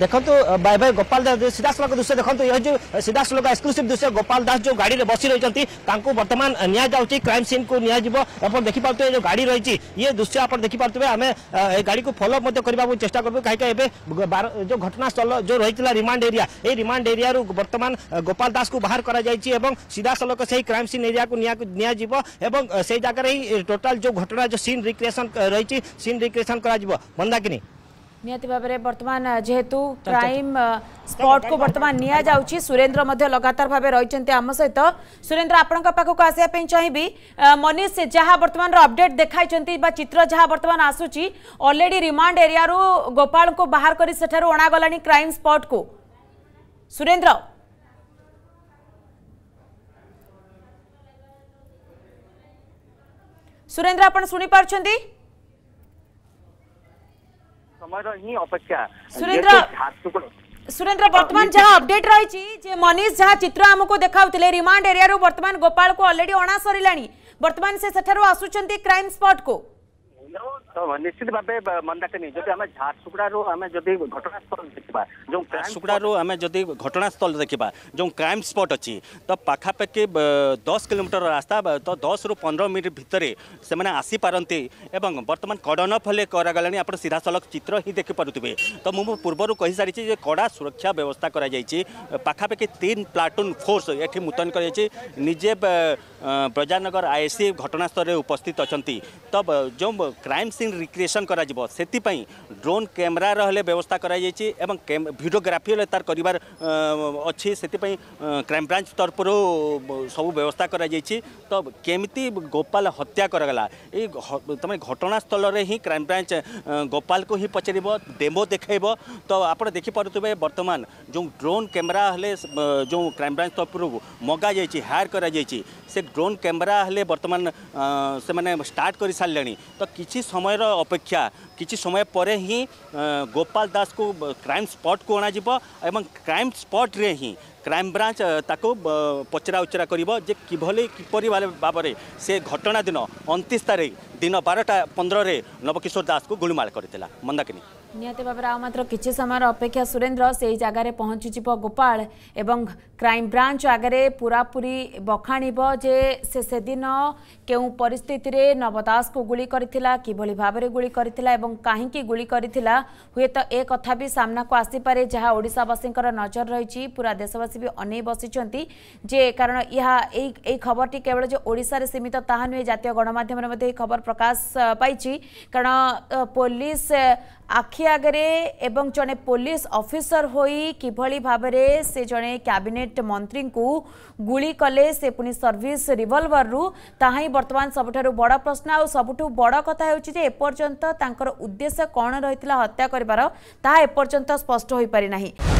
ଦେଖନ୍ତୁ ବାଇ ବାଇ ଗୋପାଳ ଦାସ ସିଧାସଳଖ ଦୃଶ୍ୟ ଦେଖନ୍ତୁ ଏ ଯେଉଁ ସିଧାସଳଖ ଏକ୍ସକ୍ଲୁସିଭ ଦୃଶ୍ୟ ଗୋପାଳ ଦାସ ଯେଉଁ ଗାଡ଼ିରେ ବସି ରହିଛନ୍ତି ତାଙ୍କୁ ବର୍ତ୍ତମାନ ନିଆଯାଉଛି କ୍ରାଇମ୍ ସିନ୍କୁ ନିଆଯିବ ଆପଣ ଦେଖିପାରୁଥିବେ ଯେଉଁ ଗାଡ଼ି ରହିଛି ଇଏ ଦୃଶ୍ୟ ଆପଣ ଦେଖିପାରୁଥିବେ ଆମେ ଏ ଗାଡ଼ିକୁ ଫଲୋଅପ୍ ମଧ୍ୟ କରିବାକୁ ଚେଷ୍ଟା କରିବୁ କାହିଁକି ଏବେ ଯେଉଁ ଘଟଣାସ୍ଥଳ ଯେଉଁ ରହିଥିଲା ରିମାଣ୍ଡ ଏରିଆ ଏହି ରିମାଣ୍ଡ ଏରିଆରୁ ବର୍ତ୍ତମାନ ଗୋପାଳ ଦାସକୁ ବାହାର କରାଯାଇଛି ଏବଂ ସିଧାସଳଖ ସେହି କ୍ରାଇମ୍ ସିନ୍ ଏରିଆକୁ ନିଆଯିବ ଏବଂ ସେହି ଜାଗାରେ ହିଁ ଟୋଟାଲ୍ ଯେଉଁ ଘଟଣା ଯେଉଁ ସିନ୍ ରିକ୍ରିଏସନ୍ ରହିଛି ସିନ୍ ରିକ୍ରିଏସନ୍ କରାଯିବ ମନ୍ଦାକିନୀ निहत भाव जेहेतु क्राइम स्पॉट को बर्तमान निया जा सुरेंद्र लगातार भाव रही आम सहित तो। सुरेंद्र आपण आसाप चाहिए मनीष जहाँ बर्तमान अपडेट देखाई चित्र जहाँ बर्तमान आसूसी अलरेडी रिमांड एरिया गोपाल को बाहर करणागला क्राइम स्पट को सुरेन्द्र सुरेन्द्र आपड़ शुणी ସମୟର ହିଁ ଅପେକ୍ଷା ସୁରେନ୍ଦ୍ର ସୁରେନ୍ଦ୍ର ବର୍ତ୍ତମାନ ଯାହା ଅପଡେଟ୍ ରହିଛି ଯେ ମନୀଷ ଯାହା ଚିତ୍ର ଆମକୁ ଦେଖାଉଥିଲେ ରିମାଣ୍ଡ ଏରିଆରୁ ବର୍ତ୍ତମାନ ଗୋପାଳକୁ ଅଲରେଡି ଅଣା ସରିଲାଣି ବର୍ତ୍ତମାନ ସେ ସେଠାରୁ ଆସୁଛନ୍ତି କ୍ରାଇମ୍ ସ୍ପଟକୁ निश्चित भाव मन रखे जो घटनास्थल देखा जो क्राइम स्पट अच्छी तो पखापाखि दस किलोमीटर रास्ता तो दस रु पंद्रह मिनिट भितर से आसीपारती बर्तमान कड़न फल करें सीधा सड़क चित्र ही देखिपे तो मुझे पूर्व कही सारी कड़ा सुरक्षा व्यवस्था कराखापाखि तीन प्लाटून फोर्स ये मुतयन करजे ब्रजानगर आई एस सी घटनास्थल उपस्थित अच्छा तो जो क्राइम सी ସିନ୍ ରିକ୍ରିଏସନ୍ କରାଯିବ ସେଥିପାଇଁ ଡ୍ରୋନ୍ କ୍ୟାମେରାର ହେଲେ ବ୍ୟବସ୍ଥା କରାଯାଇଛି ଏବଂ ଭିଡ଼ିଓଗ୍ରାଫି ହେଲେ ତାର କରିବାର ଅଛି ସେଥିପାଇଁ କ୍ରାଇମବ୍ରାଞ୍ଚ ତରଫରୁ ସବୁ ବ୍ୟବସ୍ଥା କରାଯାଇଛି ତ କେମିତି ଗୋପାଲ ହତ୍ୟା କରାଗଲା ଏଇ ତୁମେ ଘଟଣାସ୍ଥଳରେ ହିଁ କ୍ରାଇମବ୍ରାଞ୍ଚ ଗୋପାଲକୁ ହିଁ ପଚାରିବ ଡେମୋ ଦେଖାଇବ ତ ଆପଣ ଦେଖିପାରୁଥିବେ ବର୍ତ୍ତମାନ ଯେଉଁ ଡ୍ରୋନ୍ କ୍ୟାମେରା ହେଲେ ଯେଉଁ କ୍ରାଇମବ୍ରାଞ୍ଚ ତରଫରୁ ମଗାଯାଇଛି ହାୟାର କରାଯାଇଛି ସେ ଡ୍ରୋନ୍ କ୍ୟାମେରା ହେଲେ ବର୍ତ୍ତମାନ ସେମାନେ ଷ୍ଟାର୍ଟ କରିସାରିଲେଣି ତ କିଛି ସମୟ समय अपेक्षा किसी समय पर ही गोपाल दास को क्राइम स्पॉट को अणा एवं क्राइम स्पॉट रे ही क्राइम ब्रांच ताको पचरा उचरा कर किपर भाव से घटना दिन अंतिश तारीख दिन बारटा पंद्रह नवकिशोर दास को गुड़माड़ कर मंदाकिनी ନିହାତି ଭାବରେ ଆଉ ମାତ୍ର କିଛି ସମୟର ଅପେକ୍ଷା ସୁରେନ୍ଦ୍ର ସେଇ ଜାଗାରେ ପହଞ୍ଚିଯିବ ଗୋପାଳ ଏବଂ କ୍ରାଇମବ୍ରାଞ୍ଚ ଆଗରେ ପୁରାପୁରି ବଖାଣିବ ଯେ ସେ ସେଦିନ କେଉଁ ପରିସ୍ଥିତିରେ ନବ ଦାସକୁ ଗୁଳି କରିଥିଲା କିଭଳି ଭାବରେ ଗୁଳି କରିଥିଲା ଏବଂ କାହିଁକି ଗୁଳି କରିଥିଲା ହୁଏତ ଏ କଥା ବି ସାମ୍ନାକୁ ଆସିପାରେ ଯାହା ଓଡ଼ିଶାବାସୀଙ୍କର ନଜର ରହିଛି ପୁରା ଦେଶବାସୀ ବି ଅନେଇ ବସିଛନ୍ତି ଯେ କାରଣ ଏହା ଏଇ ଏଇ ଖବରଟି କେବଳ ଯେ ଓଡ଼ିଶାରେ ସୀମିତ ତାହା ନୁହେଁ ଜାତୀୟ ଗଣମାଧ୍ୟମରେ ମଧ୍ୟ ଏହି ଖବର ପ୍ରକାଶ ପାଇଛି କାରଣ ପୋଲିସ ଆଖି ଆଗରେ ଏବଂ ଜଣେ ପୋଲିସ ଅଫିସର ହୋଇ କିଭଳି ଭାବରେ ସେ ଜଣେ କ୍ୟାବିନେଟ୍ ମନ୍ତ୍ରୀଙ୍କୁ ଗୁଳି କଲେ ସେ ପୁଣି ସର୍ଭିସ୍ ରିଭଲଭରରୁ ତାହା ହିଁ ବର୍ତ୍ତମାନ ସବୁଠାରୁ ବଡ଼ ପ୍ରଶ୍ନ ଆଉ ସବୁଠୁ ବଡ଼ କଥା ହେଉଛି ଯେ ଏପର୍ଯ୍ୟନ୍ତ ତାଙ୍କର ଉଦ୍ଦେଶ୍ୟ କ'ଣ ରହିଥିଲା ହତ୍ୟା କରିବାର ତାହା ଏପର୍ଯ୍ୟନ୍ତ ସ୍ପଷ୍ଟ ହୋଇପାରିନାହିଁ